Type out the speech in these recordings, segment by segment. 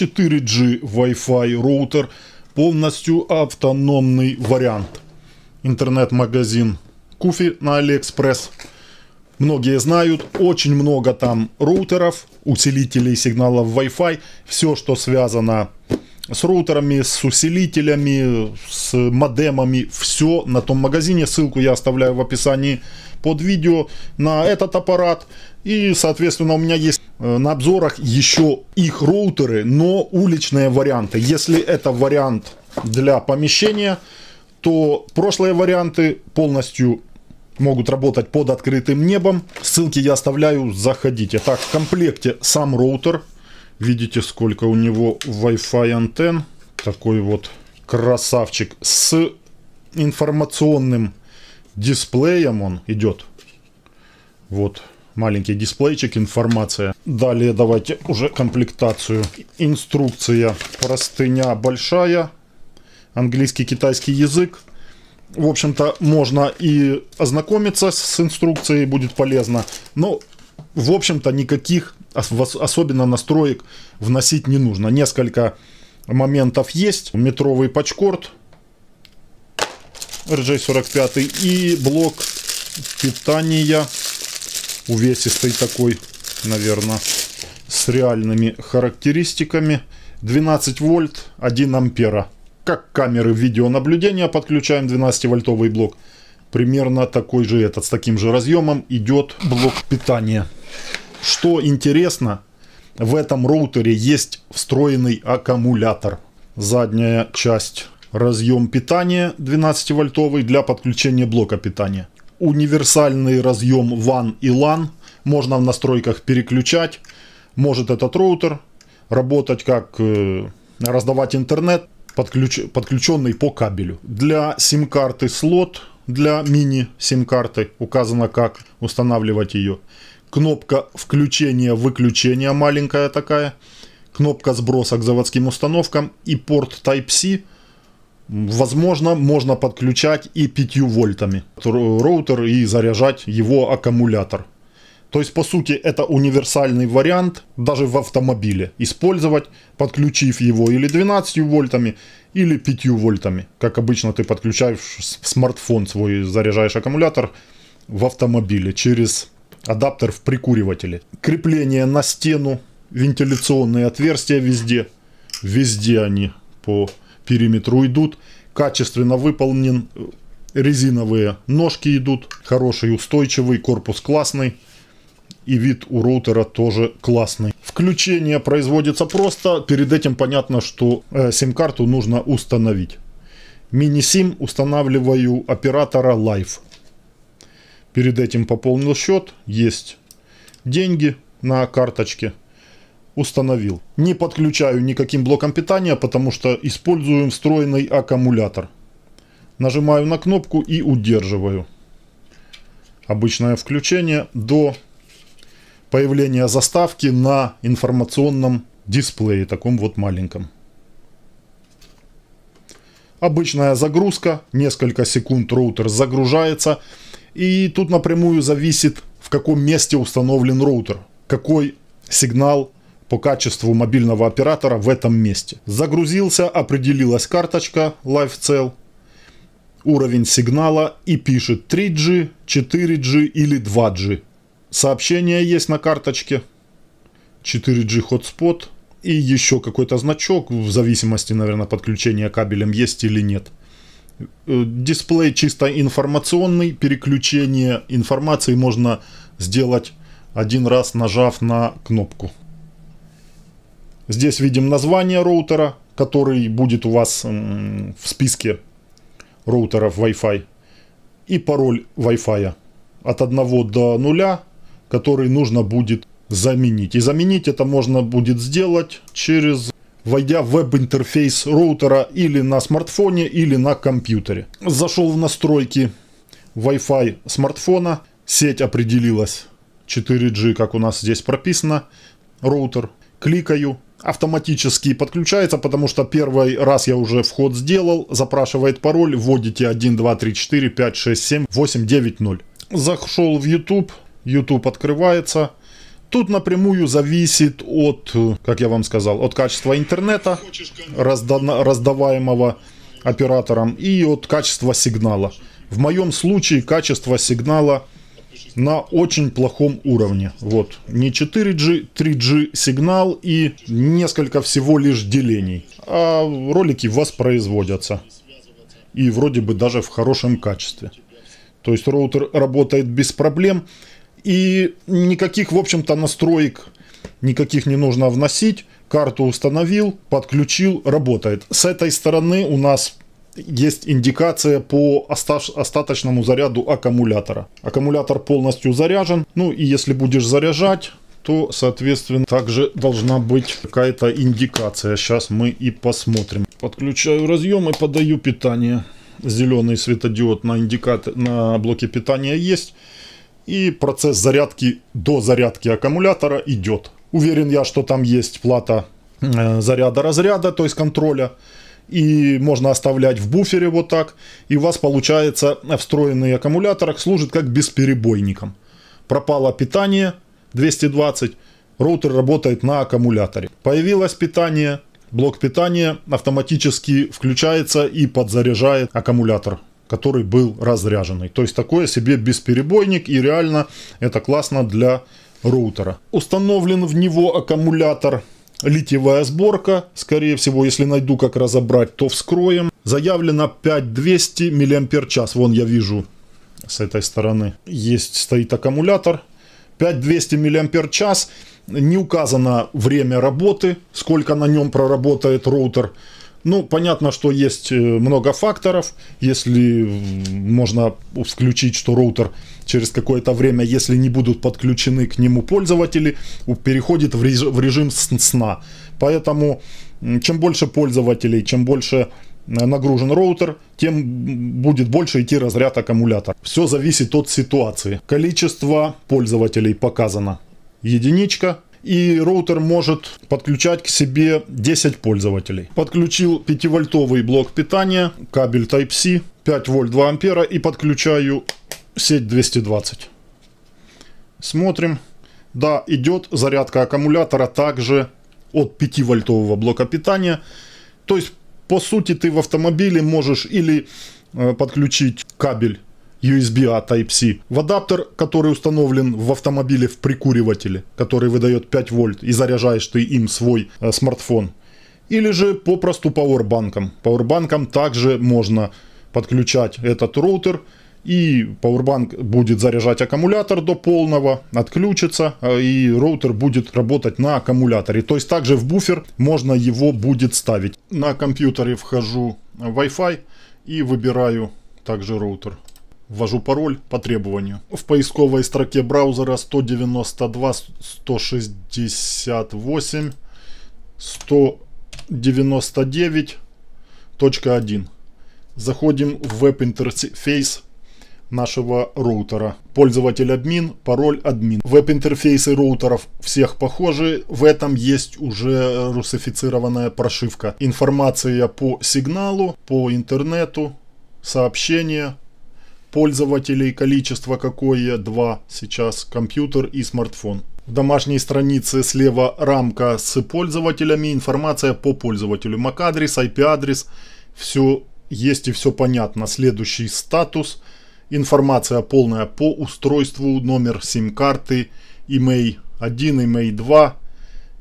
4G Wi-Fi роутер, полностью автономный вариант. Интернет-магазин Куфи на Алиэкспресс. Многие знают, очень много там роутеров, усилителей сигналов Wi-Fi, все, что связано с роутерами, с усилителями, с модемами, все на том магазине. Ссылку я оставляю в описании под видео на этот аппарат. И, соответственно, у меня есть Э, на обзорах еще их роутеры, но уличные варианты. Если это вариант для помещения, то прошлые варианты полностью могут работать под открытым небом. Ссылки я оставляю, заходите. Так, в комплекте сам роутер. Видите, сколько у него Wi-Fi антенн. Такой вот красавчик с информационным дисплеем он идет. Вот маленький дисплейчик, информация. Далее давайте уже комплектацию. Инструкция, простыня большая, английский, китайский язык. В общем-то, можно и ознакомиться с инструкцией, будет полезно. Но, в общем-то, никаких особенно настроек вносить не нужно. Несколько моментов есть. Метровый пачкорд RJ45 и блок питания увесистый такой, наверное, с реальными характеристиками. 12 вольт, 1 ампера. Как камеры видеонаблюдения подключаем 12-вольтовый блок. Примерно такой же этот, с таким же разъемом идет блок питания. Что интересно, в этом роутере есть встроенный аккумулятор. Задняя часть разъем питания 12-вольтовый для подключения блока питания универсальный разъем WAN и LAN. Можно в настройках переключать. Может этот роутер работать как э, раздавать интернет, подключ, подключенный по кабелю. Для сим-карты слот, для мини-сим-карты указано, как устанавливать ее. Кнопка включения-выключения маленькая такая. Кнопка сброса к заводским установкам и порт Type-C – Возможно, можно подключать и 5 вольтами роутер и заряжать его аккумулятор. То есть, по сути, это универсальный вариант даже в автомобиле. Использовать, подключив его или 12 вольтами, или 5 вольтами. Как обычно ты подключаешь в смартфон свой, заряжаешь аккумулятор в автомобиле через адаптер в прикуривателе. Крепление на стену, вентиляционные отверстия везде. Везде они по периметру идут. Качественно выполнен. Э, резиновые ножки идут. Хороший, устойчивый. Корпус классный. И вид у роутера тоже классный. Включение производится просто. Перед этим понятно, что э, сим-карту нужно установить. Мини-сим устанавливаю оператора Life Перед этим пополнил счет. Есть деньги на карточке установил. Не подключаю никаким блоком питания, потому что используем встроенный аккумулятор. Нажимаю на кнопку и удерживаю. Обычное включение до появления заставки на информационном дисплее, таком вот маленьком. Обычная загрузка, несколько секунд роутер загружается. И тут напрямую зависит, в каком месте установлен роутер, какой сигнал по качеству мобильного оператора в этом месте. Загрузился, определилась карточка LifeCell, уровень сигнала и пишет 3G, 4G или 2G. Сообщение есть на карточке. 4G hotspot и еще какой-то значок, в зависимости, наверное, подключения кабелем есть или нет. Э, дисплей чисто информационный, переключение информации можно сделать один раз нажав на кнопку. Здесь видим название роутера, который будет у вас в списке роутеров Wi-Fi. И пароль Wi-Fi от 1 до 0, который нужно будет заменить. И заменить это можно будет сделать через войдя в веб-интерфейс роутера или на смартфоне, или на компьютере. Зашел в настройки Wi-Fi смартфона, сеть определилась 4G, как у нас здесь прописано, роутер. Кликаю автоматически подключается, потому что первый раз я уже вход сделал, запрашивает пароль, вводите 1, 2, 3, 4, 5, 6, 7, 8, 9, 0. Зашел в YouTube, YouTube открывается. Тут напрямую зависит от, как я вам сказал, от качества интернета, разда раздаваемого оператором, и от качества сигнала. В моем случае качество сигнала на очень плохом уровне. Вот, не 4G, 3G сигнал и несколько всего лишь делений. А ролики воспроизводятся. И вроде бы даже в хорошем качестве. То есть роутер работает без проблем. И никаких, в общем-то, настроек никаких не нужно вносить. Карту установил, подключил, работает. С этой стороны у нас есть индикация по остаточному заряду аккумулятора. Аккумулятор полностью заряжен. Ну и если будешь заряжать, то, соответственно, также должна быть какая-то индикация. Сейчас мы и посмотрим. Подключаю разъем и подаю питание. Зеленый светодиод на, индикатор, на блоке питания есть. И процесс зарядки до зарядки аккумулятора идет. Уверен я, что там есть плата э, заряда-разряда, то есть контроля и можно оставлять в буфере вот так. И у вас получается э, встроенный аккумулятор служит как бесперебойником. Пропало питание 220, роутер работает на аккумуляторе. Появилось питание, блок питания автоматически включается и подзаряжает аккумулятор который был разряженный. То есть такое себе бесперебойник и реально это классно для роутера. Установлен в него аккумулятор литьевая сборка. Скорее всего, если найду, как разобрать, то вскроем. Заявлено 5200 мАч. Вон я вижу с этой стороны. Есть, стоит аккумулятор. 5200 мАч. Не указано время работы, сколько на нем проработает роутер. Ну, понятно, что есть э, много факторов. Если можно включить, что роутер через какое-то время, если не будут подключены к нему пользователи, переходит в режим сна. Поэтому чем больше пользователей, чем больше э, нагружен роутер, тем будет больше идти разряд аккумулятора. Все зависит от ситуации. Количество пользователей показано единичка, и роутер может подключать к себе 10 пользователей. Подключил 5-вольтовый блок питания, кабель Type-C, 5 вольт 2 ампера и подключаю сеть 220. Смотрим. Да, идет зарядка аккумулятора также от 5-вольтового блока питания. То есть, по сути, ты в автомобиле можешь или э, подключить кабель USB A а Type-C в адаптер, который установлен в автомобиле в прикуривателе, который выдает 5 вольт и заряжаешь ты им свой э, смартфон. Или же попросту пауэрбанком. Пауэрбанком также можно подключать этот роутер и Powerbank будет заряжать аккумулятор до полного, отключится, э, и роутер будет работать на аккумуляторе. То есть также в буфер можно его будет ставить. На компьютере вхожу в Wi-Fi и выбираю также роутер. Ввожу пароль по требованию. В поисковой строке браузера 192 168 199.1. Заходим в веб-интерфейс нашего роутера. Пользователь админ, пароль админ. Веб-интерфейсы роутеров всех похожи. В этом есть уже русифицированная прошивка. Информация по сигналу, по интернету, сообщения, пользователей, количество какое, два сейчас, компьютер и смартфон. В домашней странице слева рамка с пользователями, информация по пользователю, MAC-адрес, IP-адрес, все есть и все понятно. Следующий статус, информация полная по устройству, номер сим-карты, email 1, email 2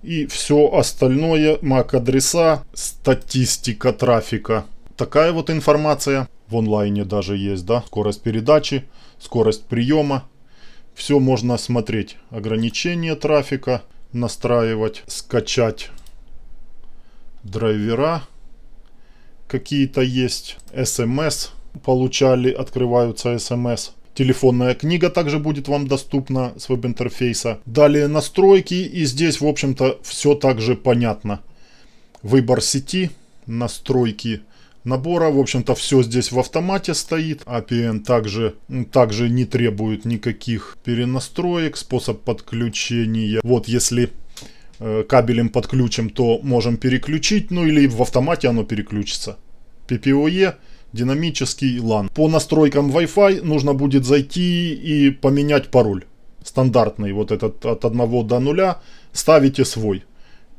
и все остальное, MAC-адреса, статистика трафика. Такая вот информация в онлайне даже есть, да, скорость передачи, скорость приема. Все можно смотреть, ограничение трафика, настраивать, скачать драйвера какие-то есть, смс эм получали, открываются смс. Эм Телефонная книга также будет вам доступна с веб-интерфейса. Далее настройки и здесь в общем-то все также понятно. Выбор сети, настройки набора. В общем-то, все здесь в автомате стоит. APN а также, также не требует никаких перенастроек. Способ подключения. Вот, если э, кабелем подключим, то можем переключить. Ну, или в автомате оно переключится. PPOE динамический LAN. По настройкам Wi-Fi нужно будет зайти и поменять пароль. Стандартный, вот этот от 1 до 0. Ставите свой.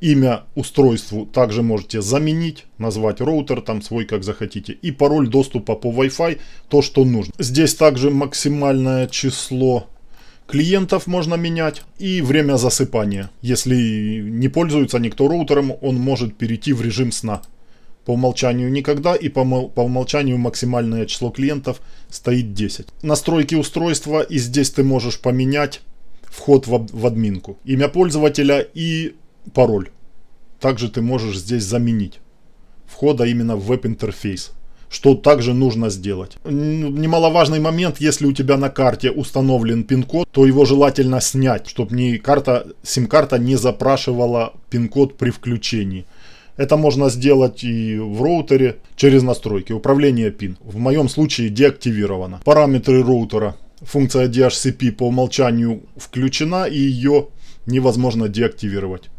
Имя устройству также можете заменить, назвать роутер там свой как захотите. И пароль доступа по Wi-Fi, то что нужно. Здесь также максимальное число клиентов можно менять и время засыпания. Если не пользуется никто роутером, он может перейти в режим сна. По умолчанию никогда и по по умолчанию максимальное число клиентов стоит 10. Настройки устройства и здесь ты можешь поменять вход в, в админку. Имя пользователя и пароль. Также ты можешь здесь заменить входа именно в веб-интерфейс что также нужно сделать. Немаловажный момент, если у тебя на карте установлен пин-код, то его желательно снять, чтобы не карта, сим-карта не запрашивала пин-код при включении. Это можно сделать и в роутере через настройки. Управление PIN. В моем случае деактивировано. Параметры роутера. Функция DHCP по умолчанию включена и ее невозможно деактивировать.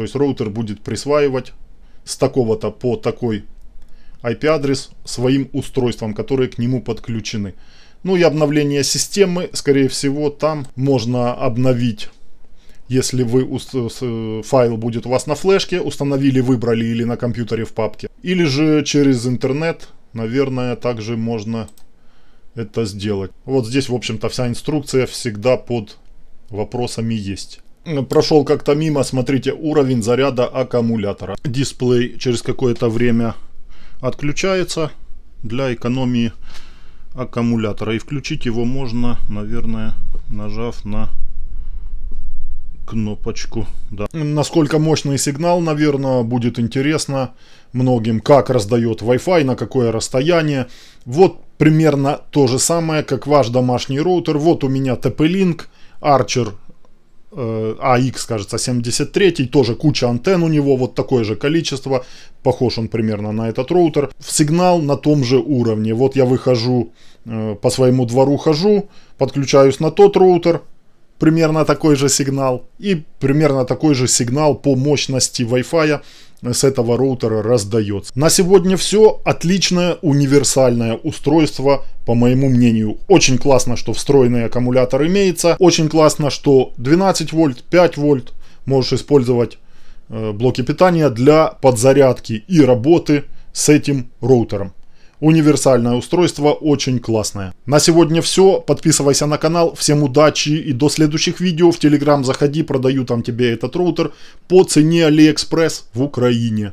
То есть роутер будет присваивать с такого-то по такой IP-адрес своим устройствам, которые к нему подключены. Ну и обновление системы, скорее всего, там можно обновить. Если вы э, э, файл будет у вас на флешке, установили, выбрали или на компьютере в папке. Или же через интернет, наверное, также можно это сделать. Вот здесь, в общем-то, вся инструкция всегда под вопросами есть прошел как-то мимо, смотрите, уровень заряда аккумулятора. Дисплей через какое-то время отключается для экономии аккумулятора. И включить его можно, наверное, нажав на кнопочку. Да. Насколько мощный сигнал, наверное, будет интересно многим, как раздает Wi-Fi, на какое расстояние. Вот примерно то же самое, как ваш домашний роутер. Вот у меня TP-Link, Archer AX, э, а кажется, 73, тоже куча антенн у него, вот такое же количество, похож он примерно на этот роутер. Сигнал на том же уровне, вот я выхожу, э, по своему двору хожу, подключаюсь на тот роутер, примерно такой же сигнал, и примерно такой же сигнал по мощности Wi-Fi с этого роутера раздается. На сегодня все. Отличное универсальное устройство, по моему мнению. Очень классно, что встроенный аккумулятор имеется. Очень классно, что 12 вольт, 5 вольт можешь использовать э, блоки питания для подзарядки и работы с этим роутером. Универсальное устройство очень классное. На сегодня все. Подписывайся на канал. Всем удачи и до следующих видео. В Telegram. заходи, продаю там тебе этот роутер по цене AliExpress в Украине.